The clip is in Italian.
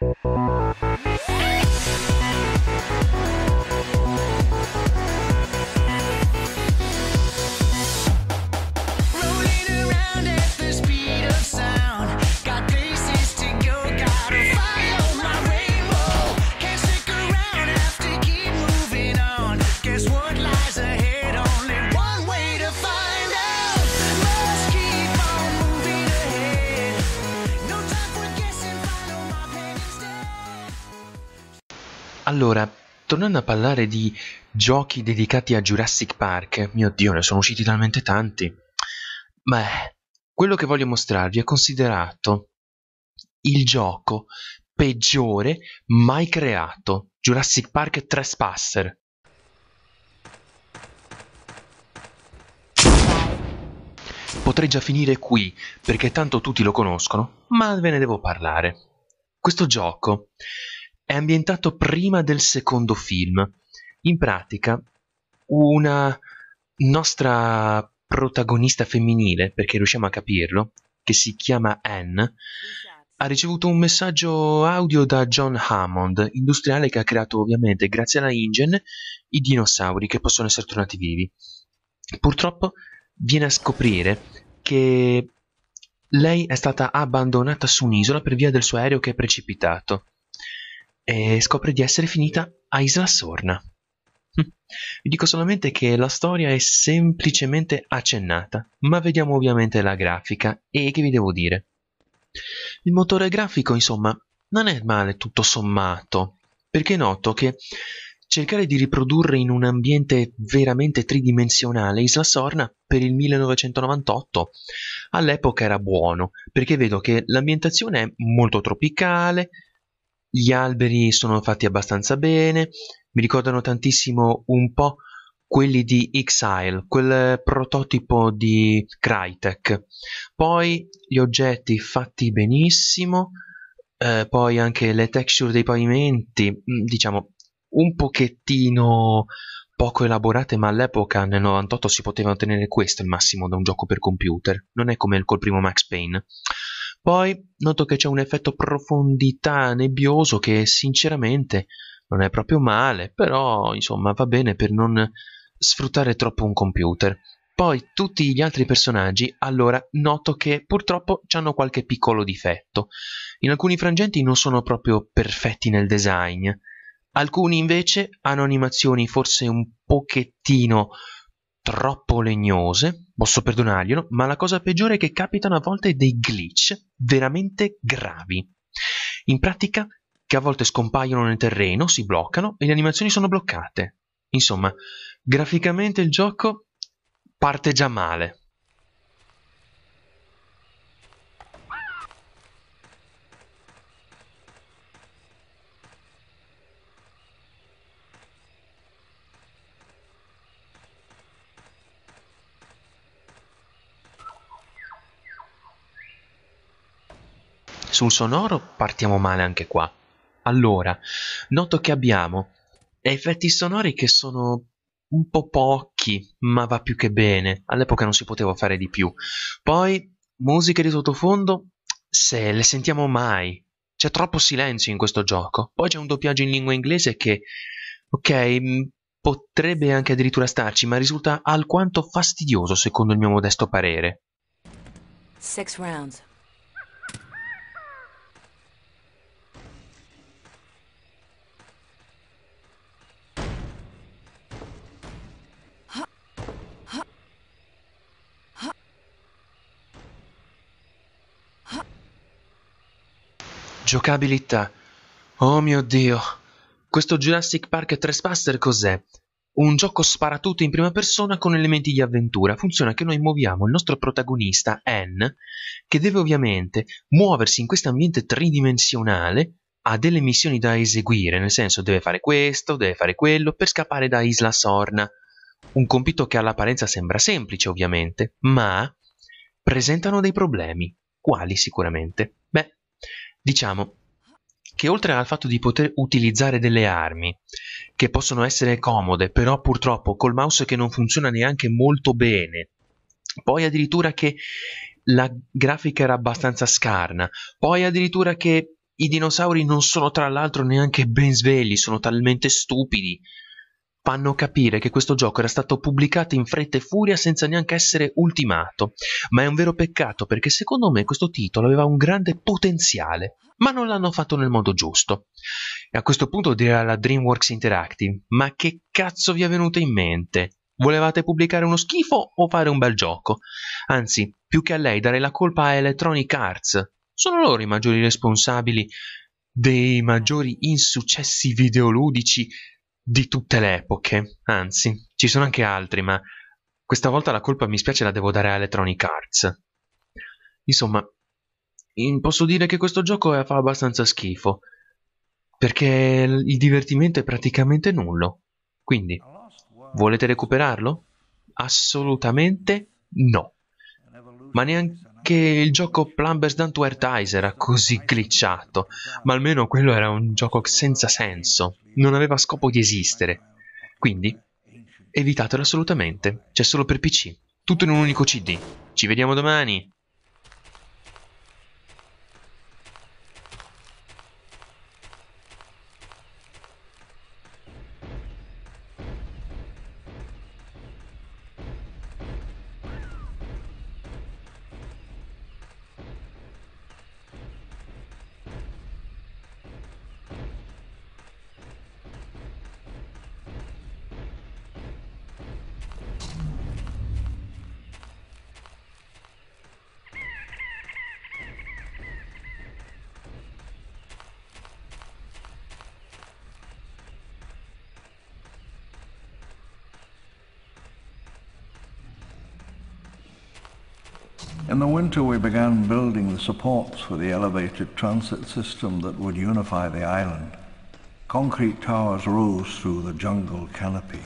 Música Allora, tornando a parlare di giochi dedicati a Jurassic Park, mio dio, ne sono usciti talmente tanti. Beh, quello che voglio mostrarvi è considerato il gioco peggiore mai creato, Jurassic Park Trespasser. Potrei già finire qui, perché tanto tutti lo conoscono, ma ve ne devo parlare. Questo gioco è ambientato prima del secondo film. In pratica, una nostra protagonista femminile, perché riusciamo a capirlo, che si chiama Anne, ha ricevuto un messaggio audio da John Hammond, industriale che ha creato ovviamente, grazie alla InGen, i dinosauri che possono essere tornati vivi. Purtroppo viene a scoprire che lei è stata abbandonata su un'isola per via del suo aereo che è precipitato e scopre di essere finita a Isla Sorna. Hm. Vi dico solamente che la storia è semplicemente accennata, ma vediamo ovviamente la grafica e che vi devo dire. Il motore grafico, insomma, non è male tutto sommato, perché noto che cercare di riprodurre in un ambiente veramente tridimensionale Isla Sorna per il 1998 all'epoca era buono, perché vedo che l'ambientazione è molto tropicale, gli alberi sono fatti abbastanza bene, mi ricordano tantissimo un po' quelli di x quel prototipo di Crytek. Poi gli oggetti fatti benissimo, eh, poi anche le texture dei pavimenti, mm, diciamo un pochettino poco elaborate, ma all'epoca nel 98 si poteva ottenere questo al massimo da un gioco per computer, non è come col primo Max Payne. Poi noto che c'è un effetto profondità nebbioso che sinceramente non è proprio male, però insomma va bene per non sfruttare troppo un computer. Poi tutti gli altri personaggi, allora noto che purtroppo hanno qualche piccolo difetto. In alcuni frangenti non sono proprio perfetti nel design, alcuni invece hanno animazioni forse un pochettino troppo legnose, Posso perdonarglielo, ma la cosa peggiore è che capitano a volte dei glitch veramente gravi. In pratica, che a volte scompaiono nel terreno, si bloccano e le animazioni sono bloccate. Insomma, graficamente il gioco parte già male. Sul sonoro partiamo male anche qua. Allora, noto che abbiamo effetti sonori che sono un po' pochi, ma va più che bene. All'epoca non si poteva fare di più. Poi, musiche di sottofondo, se le sentiamo mai. C'è troppo silenzio in questo gioco. Poi c'è un doppiaggio in lingua inglese che, ok, mm, potrebbe anche addirittura starci, ma risulta alquanto fastidioso secondo il mio modesto parere. 6 rounds. Giocabilità. Oh mio Dio. Questo Jurassic Park Trespasser cos'è? Un gioco sparatutto in prima persona con elementi di avventura. Funziona che noi muoviamo il nostro protagonista, Anne, che deve ovviamente muoversi in questo ambiente tridimensionale ha delle missioni da eseguire, nel senso deve fare questo, deve fare quello, per scappare da Isla Sorna. Un compito che all'apparenza sembra semplice, ovviamente, ma presentano dei problemi, quali sicuramente? Diciamo che oltre al fatto di poter utilizzare delle armi, che possono essere comode, però purtroppo col mouse che non funziona neanche molto bene, poi addirittura che la grafica era abbastanza scarna, poi addirittura che i dinosauri non sono tra l'altro neanche ben svegli, sono talmente stupidi fanno capire che questo gioco era stato pubblicato in fretta e furia senza neanche essere ultimato, ma è un vero peccato perché secondo me questo titolo aveva un grande potenziale, ma non l'hanno fatto nel modo giusto. E a questo punto dirà la DreamWorks Interactive, ma che cazzo vi è venuto in mente? Volevate pubblicare uno schifo o fare un bel gioco? Anzi, più che a lei dare la colpa a Electronic Arts. Sono loro i maggiori responsabili dei maggiori insuccessi videoludici di tutte le epoche, anzi, ci sono anche altri, ma questa volta la colpa, mi spiace, la devo dare a Electronic Arts. Insomma, posso dire che questo gioco eh, fa abbastanza schifo, perché il divertimento è praticamente nullo. Quindi, volete recuperarlo? Assolutamente no. Ma neanche che il gioco Plumbers Dantwertize era così glitchato, ma almeno quello era un gioco senza senso, non aveva scopo di esistere. Quindi, evitatelo assolutamente, c'è solo per PC, tutto in un unico CD. Ci vediamo domani! In the winter, we began building the supports for the elevated transit system that would unify the island. Concrete towers rose through the jungle canopy.